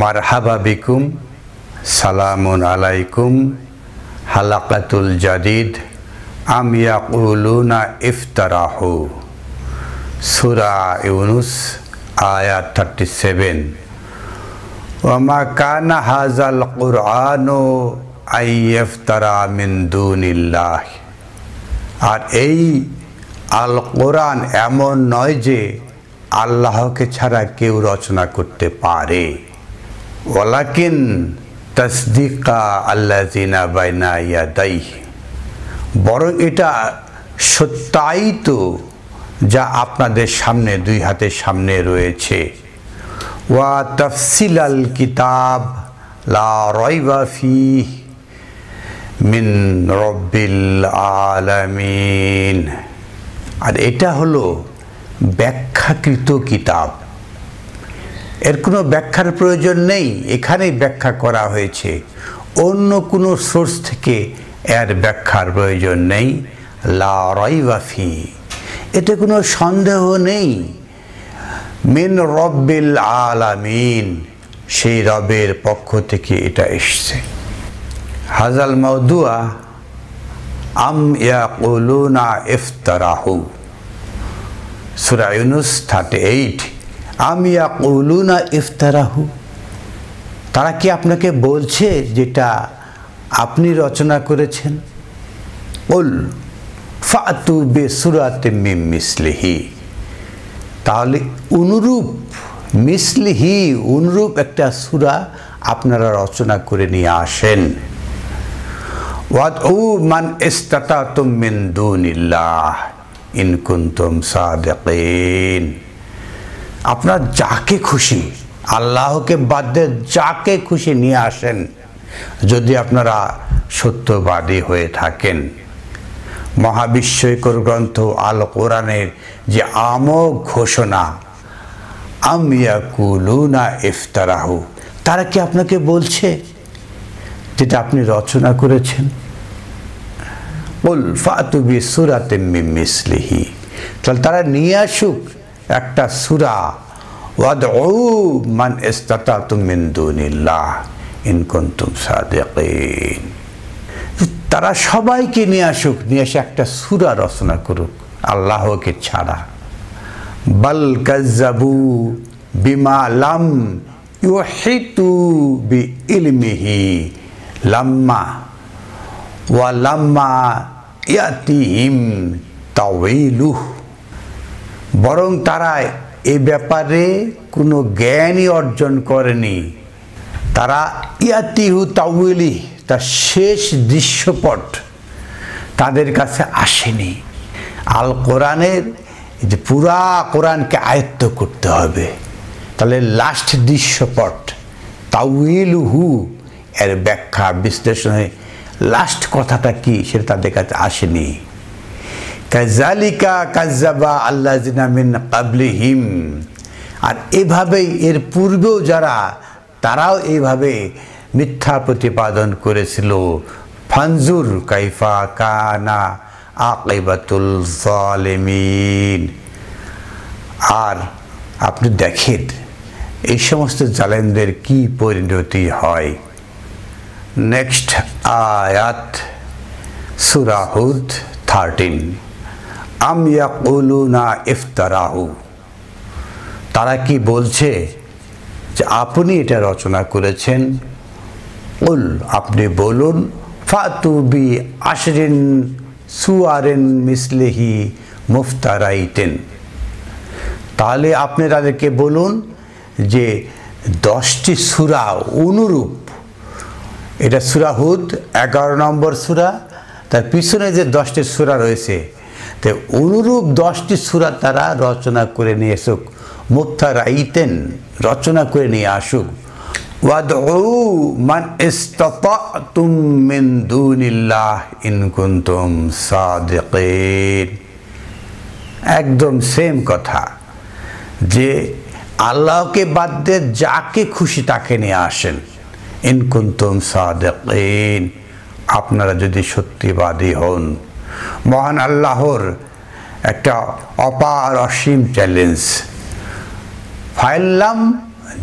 মারহাবা বিকুম সালামুন আলাইকুম হালাকাতুল জাদিদ আমিয়া ইফতারাহ ইফতারাহু সুরা ইউনুস আয়া থার্টি সেভেন ওমা কান হাজাল কুরআনো আই ইফতারা মিন্দুন আর এই আল কোরআন এমন নয় যে আল্লাহকে ছাড়া কেউ রচনা করতে পারে ওয়ালাকিন তসদিকা আল্লা জিনা বাইনা ইয়াদাই বরং এটা সত্যায়িত যা আপনাদের সামনে দুই হাতের সামনে রয়েছে ওয়া তফসিল আল কিতাব লা রয়বা ফি মিন রব্বিল আলামিন আর এটা হলো ব্যাখ্যাকৃত কিতাব এর কোনো ব্যাখ্যার প্রয়োজন নেই এখানেই ব্যাখ্যা করা হয়েছে অন্য কোনো সোর্স থেকে এর ব্যাখ্যার প্রয়োজন নেই লা রইবাফি এতে কোনো সন্দেহ নেই মিন রব্বিল আলামিন সেই রবের পক্ষ থেকে এটা এসছে হাজাল মাউদুয়া আম ইয়া ইফতারাহু সুরায়ুনুস থার্টি এইট আমিয়া না ইফতারাহু তারা কি আপনাকে বলছে যেটা আপনি রচনা করেছেন ওল ফাতু বেসুরাতে মিম মিসলিহি তাহলে অনুরূপ মিসলিহি অনুরূপ একটা সুরা আপনারা রচনা করে নিয়ে আসেন ওয়াদ ও মান ইস্তাতা মিন দুনিল্লাহ ইনকুন্তুম সাদেকিন আপনার যাকে খুশি আল্লাহকে বাদ দিয়ে যাকে খুশি নিয়ে আসেন যদি আপনারা সত্যবাদী হয়ে থাকেন মহাবিশ্বকর গ্রন্থ আল কোরআনের যে আমক ঘোষণা আমিয়া ইফতারাহু তারা কি আপনাকে বলছে যেটা আপনি রচনা করেছেন বল ফাতুবি সুরাতে মিসলিহি তাহলে তারা নিয়ে আসুক একটা সুরা ওয়াদ ও মান ইস্তাতা তুমিন্দুনিল্লাহ ইনকন্তুম সাদেকিন তারা সবাইকে নিয়ে আসুক নিয়ে এসে একটা সুরা রচনা করুক আল্লাহকে ছাড়া বাল কাজাবু বিমা লাম ইউহিতু বি ইলমিহি লাম্মা ওয়া লাম্মা ইয়াতিহিম তাওইলুহ বরং তারা এ ব্যাপারে কোনো জ্ঞানই অর্জন করেনি তারা ইয়াতিহু তাউলি তার শেষ দৃশ্যপট তাদের কাছে আসেনি আল কোরআনের যে পুরা কোরআনকে আয়ত্ত করতে হবে তাহলে লাস্ট দৃশ্যপট তাউইল হু এর ব্যাখ্যা বিশ্লেষণে লাস্ট কথাটা কি সেটা তাদের কাছে আসেনি কাজালিকা কাজাবা আল্লাহ জিনামিন কাবলিহিম আর এভাবেই এর পূর্বেও যারা তারাও এইভাবে মিথ্যা প্রতিপাদন করেছিল ফানজুর কাইফা কানা আকিবাতুল জালেমিন আর আপনি দেখেন এই সমস্ত জালেমদের কি পরিণতি হয় নেক্সট আয়াত সুরাহুদ থার্টিন আমিয়া ইয়াকুলু না ইফতারাহু তারা কি বলছে যে আপনি এটা রচনা করেছেন উল আপনি বলুন ফাতু বি আশরিন সুয়ারেন মিসলেহি মুফতারাইতেন তাহলে আপনি তাদেরকে বলুন যে দশটি সুরা অনুরূপ এটা সুরাহুদ এগারো নম্বর সুরা তার পিছনে যে দশটি সুরা রয়েছে তে অনুরূপ দশটি সুরা তারা রচনা করে নিয়ে এসুক মুথা রাইতেন রচনা করে নিয়ে আসুক মান ইস্তাতাতুম মিন দুনিল্লাহ ইন কুনতুম সাদিকিন একদম সেম কথা যে আল্লাহকে বাদ দিয়ে যাকে খুশি তাকে নিয়ে আসেন ইন কুনতুম সাদিকিন আপনারা যদি সত্যিবাদী হন মহান আল্লাহর একটা অপার অসীম চ্যালেঞ্জ ফাইল্লাম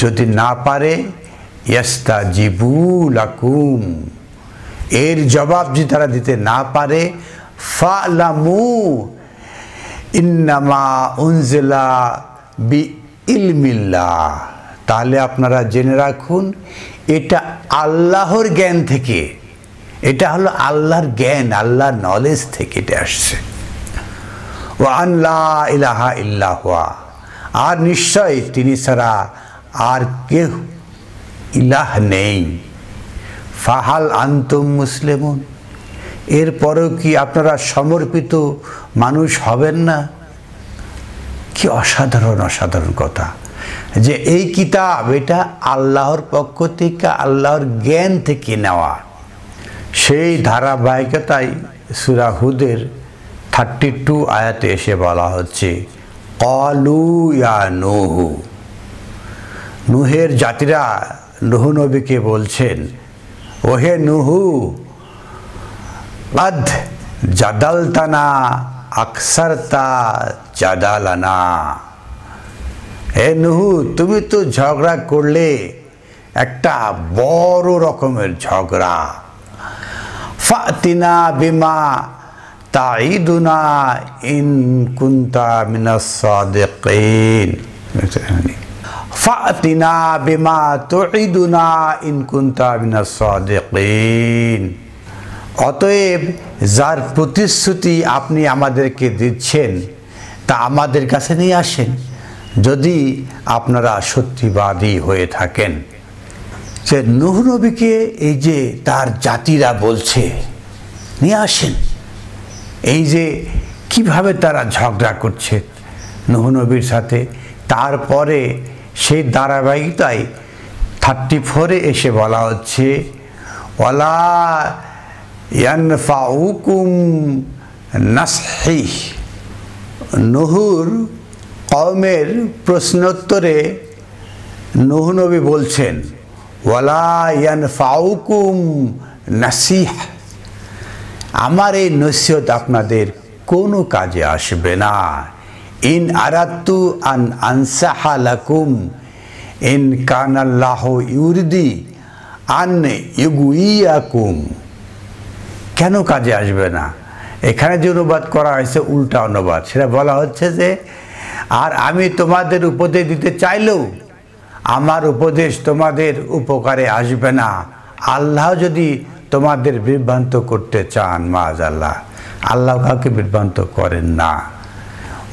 যদি না পারে ইয়াস্তা জিবুল আকুম এর জবাব যদি তারা দিতে না পারে ফালামু ইন্নামা উনজেলা বি ইলমিল্লা তাহলে আপনারা জেনে রাখুন এটা আল্লাহর জ্ঞান থেকে এটা হলো আল্লাহর জ্ঞান আল্লাহর নলেজ থেকে এটা আসছে ও আল্লাহ ইলাহা ইল্লাহ আর নিশ্চয় তিনি ছাড়া আর কেউ ইলাহ নেই ফাহাল আন্তম মুসলিম এরপরেও কি আপনারা সমর্পিত মানুষ হবেন না কি অসাধারণ অসাধারণ কথা যে এই কিতাব এটা আল্লাহর পক্ষ থেকে আল্লাহর জ্ঞান থেকে নেওয়া সেই ধারাবাহিকতাই সুরাহুদের থার্টি টু আয়াতে এসে বলা হচ্ছে কলু ইয়া নুহু নুহের জাতিরা নুহু নবীকে বলছেন ওহে নুহু আধ জাদালতানা আকসারতা জাদালানা হে নুহু তুমি তো ঝগড়া করলে একটা বড় রকমের ঝগড়া ফাতিনা বিমা তাইদুনা ইন কুন্তা মিনাস সাদিকিন ফাতিনা বিমা তুইদুনা ইন কুন্তা মিনাস সাদিকিন অতএব যার প্রতিশ্রুতি আপনি আমাদেরকে দিচ্ছেন তা আমাদের কাছে নিয়ে আসেন যদি আপনারা সত্যিবাদী হয়ে থাকেন যে নুহ নবীকে এই যে তার জাতিরা বলছে নিয়ে আসেন এই যে কিভাবে তারা ঝগড়া করছে নুহ নবীর সাথে তারপরে সেই ধারাবাহিকতায় থার্টি ফোরে এসে বলা হচ্ছে নহুর কমের প্রশ্নোত্তরে নহুনবী বলছেন নাসিহ আমার এই নসিহত আপনাদের কোনো কাজে আসবে না ইন আরাত্তু আন আনসাহা লাকুম ইন কানাল্লাহ ইউরদি আন ইগুইয়াকুম কেন কাজে আসবে না এখানে যে অনুবাদ করা হয়েছে উল্টা অনুবাদ সেটা বলা হচ্ছে যে আর আমি তোমাদের উপদেশ দিতে চাইলেও আমার উপদেশ তোমাদের উপকারে আসবে না আল্লাহ যদি তোমাদের বিভ্রান্ত করতে চান মাজ আল্লাহ আল্লাহ কাউকে বিভ্রান্ত করেন না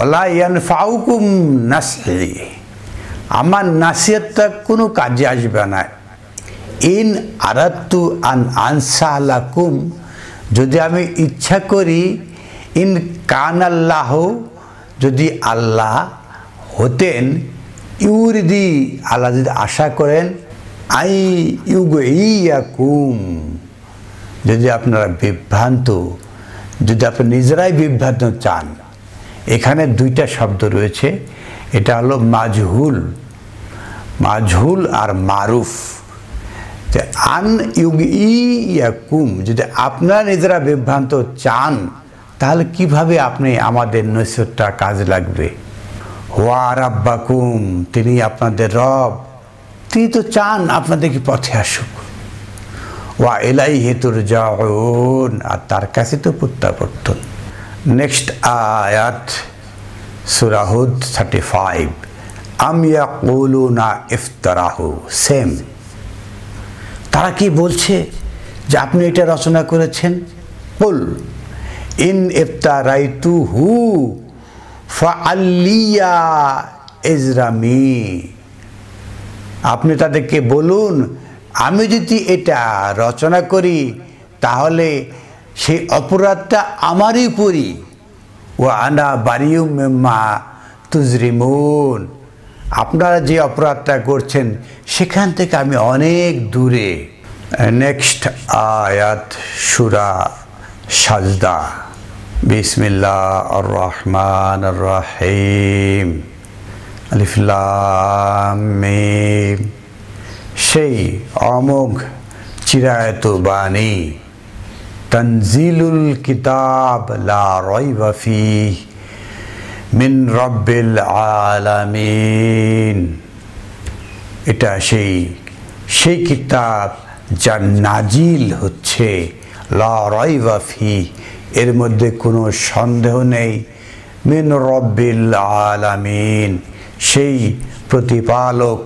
ওলা ইয়ান ফাউকুম নাসি আমার নাসিয়তটা কোনো কাজে আসবে না ইন আরাত্তু আন আনসাহলাকুম যদি আমি ইচ্ছা করি ইন কান আল্লাহ যদি আল্লাহ হতেন ইউরিদি আল্লাহ যদি আশা করেন আই ইউগ ইয়াকুম যদি আপনারা বিভ্রান্ত যদি আপনি নিজেরাই বিভ্রান্ত চান এখানে দুইটা শব্দ রয়েছে এটা হলো মাজহুল মাজহুল আর মারুফ আন ইউগ ইয়াকুম যদি আপনারা নিজেরা বিভ্রান্ত চান তাহলে কিভাবে আপনি আমাদের নৈশ্বরটা কাজে লাগবে ওয়া তিনি আপনাদের রব তিনি তো চান আপনাদেরকে পথে আসুক ওয়া এলাই হেতুর যাউন আর তার কাছে তো প্রত্যাবর্তন নেক্সট আয়াত সুরাহুদ থার্টি ফাইভ আমিয়া কৌলু না ইফতারাহু সেম তারা কি বলছে যে আপনি এটা রচনা করেছেন বল ইন ইফতারাই রাইতু হু ফাআল্লিয়া এজরামি আপনি তাদেরকে বলুন আমি যদি এটা রচনা করি তাহলে সেই অপরাধটা আমারই পড়ি ও আনা বারিউম্মা তুজরিমুন আপনারা যে অপরাধটা করছেন সেখান থেকে আমি অনেক দূরে নেক্সট আয়াত সুরা সাজদা বিসমিল্লাহ আর রহমান আর রাহিম আলিফলামিম সেই অমোঘ চিরায়ত বাণী তনজিলুল কিতাব লা রয়ফি মিন রব্বিল আলামিন এটা সেই সেই কিতাব যা নাজিল হচ্ছে লা রয়ফি এর মধ্যে কোনো সন্দেহ নেই মিন রব্বিল আলামিন সেই প্রতিপালক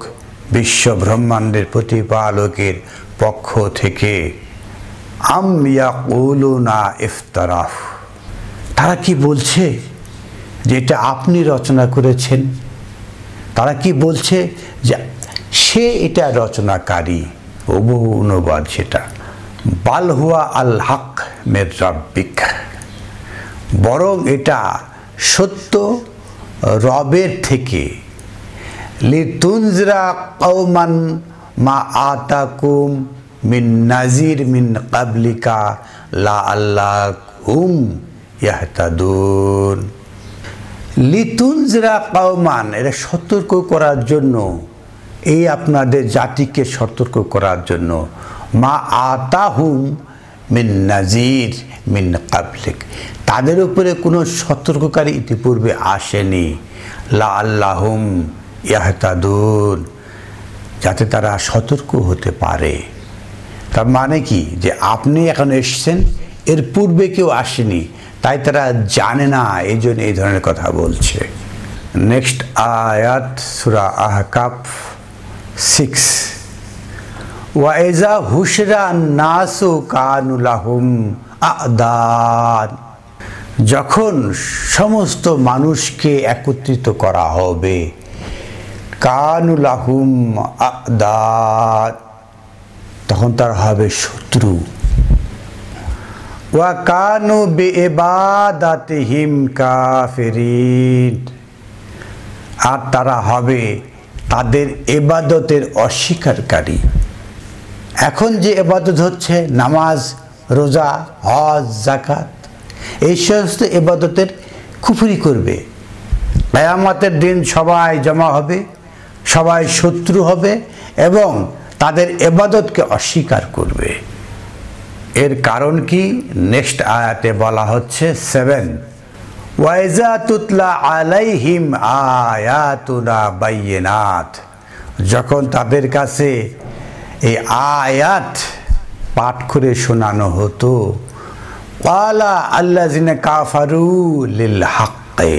বিশ্ব ব্রহ্মাণ্ডের প্রতিপালকের পক্ষ থেকে আম ইফতারাফ তারা কি বলছে যে এটা আপনি রচনা করেছেন তারা কি বলছে যে সে এটা রচনাকারী অবহ অনুবাদ সেটা বাল হুয়া আল হক মের রব্বিক বরং এটা সত্য রবের থেকে লিতুনজরা কৌমান মা আতাকুম মিন নাজির মিন কাবলিকা লা আল্লাহ কুম ইয়াহতাদুন লিতুনজরা কৌমান এটা সতর্ক করার জন্য এই আপনাদের জাতিকে সতর্ক করার জন্য মা আতা হুম মিন নাজির মিন কাবলিক তাদের উপরে কোনো সতর্ককারী ইতিপূর্বে আসেনি লা আল্লাহম ইয়াহতাদুন যাতে তারা সতর্ক হতে পারে তার মানে কি যে আপনি এখন এসছেন এর পূর্বে কেউ আসেনি তাই তারা জানে না এই জন্য এই ধরনের কথা বলছে নেক্সট আয়াত সুরা আহকাপ সিক্স ওয়াইজা হুসরা নাসু কানুলাহুম আদান যখন সমস্ত মানুষকে একত্রিত করা হবে কানুলাহুম আদান তখন তার হবে শত্রু ওয়া কানু বে বেবাদাতিহিম কাফেরিন আর তারা হবে তাদের এবাদতের অস্বীকারকারী এখন যে এবাদত হচ্ছে নামাজ রোজা হজ জাকাত এই সমস্ত এবাদতের কুফুরি করবে কেয়ামতের দিন সবাই জমা হবে সবাই শত্রু হবে এবং তাদের এবাদতকে অস্বীকার করবে এর কারণ কি নেক্সট আয়াতে বলা হচ্ছে সেভেন ওয়াইজা তুতলা আলাইহিম আয়াতুনা বাইয়েনাথ যখন তাদের কাছে এই আয়াত পাঠ করে শোনানো হতো কাফারু লিল হাক্কে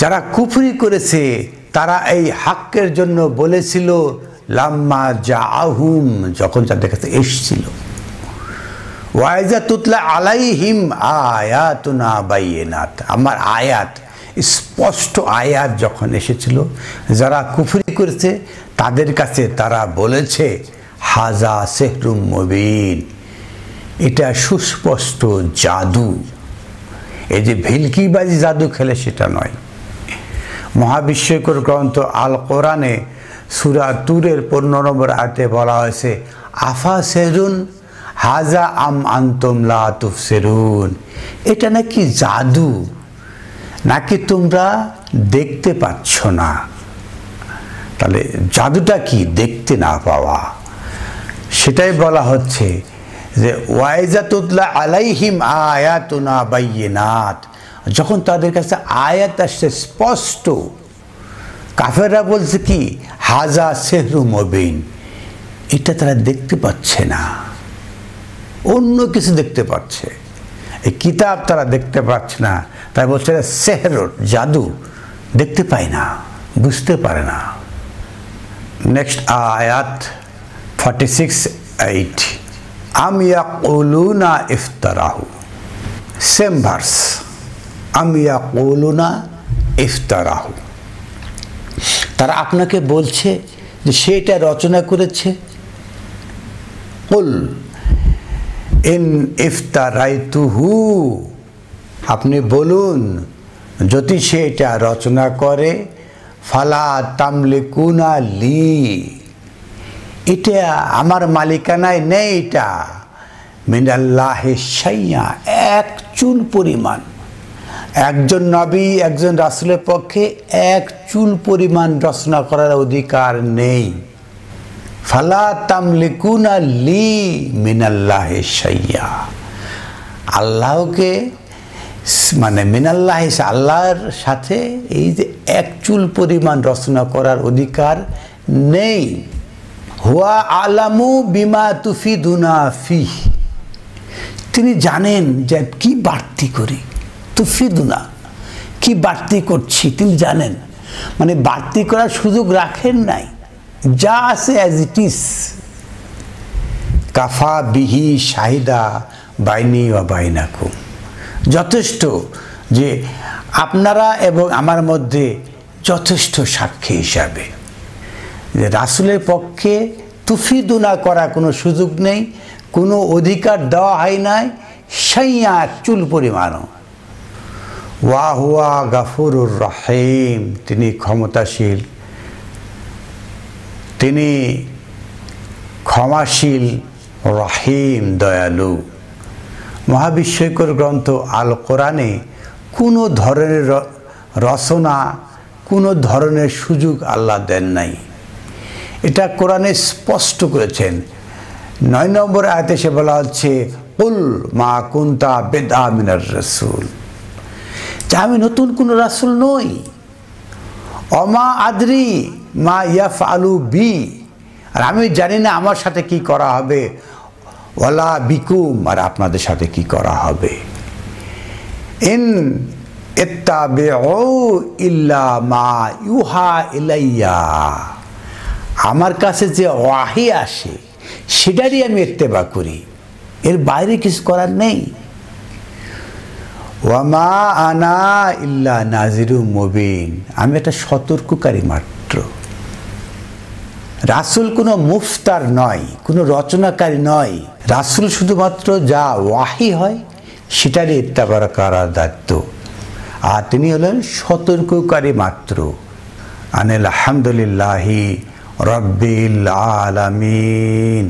যারা কুফরি করেছে তারা এই হাক্কের জন্য বলেছিল লাম্মা যা আহুম যখন তাদের কাছে এসছিল ওয়াইজা তুতলা আলাইহিম আয়াতুনা বাইয়েনাত আমার আয়াত স্পষ্ট আয়াত যখন এসেছিল যারা কুফরি করেছে তাদের কাছে তারা বলেছে হাজা সেহরুম মবিন এটা সুস্পষ্ট জাদু এই যে ভিলকিবাজি জাদু খেলে সেটা নয় মহাবিশ্বকর গ্রন্থ আল কোরআনে সুরা তুরের পনেরো নম্বর আয়তে বলা হয়েছে আফা সেরুন হাজা আম আন্তম লাতুফ সেরুন এটা নাকি জাদু নাকি তোমরা দেখতে পাচ্ছ না তাহলে জাদুটা কি দেখতে না পাওয়া সেটাই বলা হচ্ছে যে ওয়াইজাতুল্লাহ আলাইহিম আয়াতুনা নাথ যখন তাদের কাছে আয়াত আসছে স্পষ্ট কাফেররা বলছে কি হাজা সেহরু মবিন এটা তারা দেখতে পাচ্ছে না অন্য কিছু দেখতে পাচ্ছে এই কিতাব তারা দেখতে পাচ্ছে না তাই বলছে সেহর জাদু দেখতে পায় না বুঝতে পারে না next ayat 46:8 am yaquluna iftarahu same verse am yaquluna iftarahu তারা আপনাকে বলছে যে সে এটা রচনা করেছে কুল ইন ইফতারাইতুহু আপনি বলুন যদি সে এটা রচনা করে ফালা তামলিকুনা লি এটা আমার মালিকানায় নেই এটা মিনাল্লাহে সাইয়া এক চুল পরিমাণ একজন নবী একজন রাসুলের পক্ষে এক চুল পরিমাণ রচনা করার অধিকার নেই ফালা তামলিকুনা লি মিনাল্লাহে সাইয়া আল্লাহকে মানে মিনাল্লাহ আল্লাহর সাথে এই যে একচুল পরিমাণ রচনা করার অধিকার নেই হুয়া আলামু বিমা তুফি দুনাফি তিনি জানেন যে কি বাড়তি করি তুফি দুনা কি বাড়তি করছি তিনি জানেন মানে বাড়তি করার সুযোগ রাখেন নাই যা আছে অ্যাজ ইট ইজ কাফা বিহি শাহিদা বাইনি বা বাইনাকুম যথেষ্ট যে আপনারা এবং আমার মধ্যে যথেষ্ট সাক্ষী হিসাবে যে রাসুলের পক্ষে তুফিদুনা করা কোনো সুযোগ নেই কোনো অধিকার দেওয়া হয় নাই সাইয়া চুল পরিমাণও ওয়াহুয়া গাফরুর রহিম তিনি ক্ষমতাশীল তিনি ক্ষমাশীল রহিম দয়ালু মহাবিশ্বকর গ্রন্থ আল কোরআনে কোনো ধরনের রচনা কোনো ধরনের সুযোগ আল্লাহ দেন নাই এটা কোরআনে স্পষ্ট করেছেন নয় নম্বর আয়তে সে বলা হচ্ছে উল মা কুন্তা বেদা মিনার রসুল যে আমি নতুন কোনো রাসুল নই অমা আদরি মা ইয়াফ আলু বি আর আমি জানি না আমার সাথে কি করা হবে ওয়ালা বিকুম আর আপনাদের সাথে কি করা হবে ইন ইল্লা মা ইউহা ইলাইয়া আমার কাছে যে ওয়াহি আসে সেটারই আমি বা করি এর বাইরে কিছু করার নেই ওয়ামা আনা ইল্লা নাজিরু মুবিন আমি একটা সতর্ককারী মাত্র রাসুল কোনো মুফতার নয় কোনো রচনাকারী নয় রাসুল শুধুমাত্র যা ওয়াহি হয় সেটারই করা করার দায়িত্ব আর তিনি হলেন সতর্ককারী মাত্র আনিল আহমদুলিল্লাহি রব্বিল আলামিন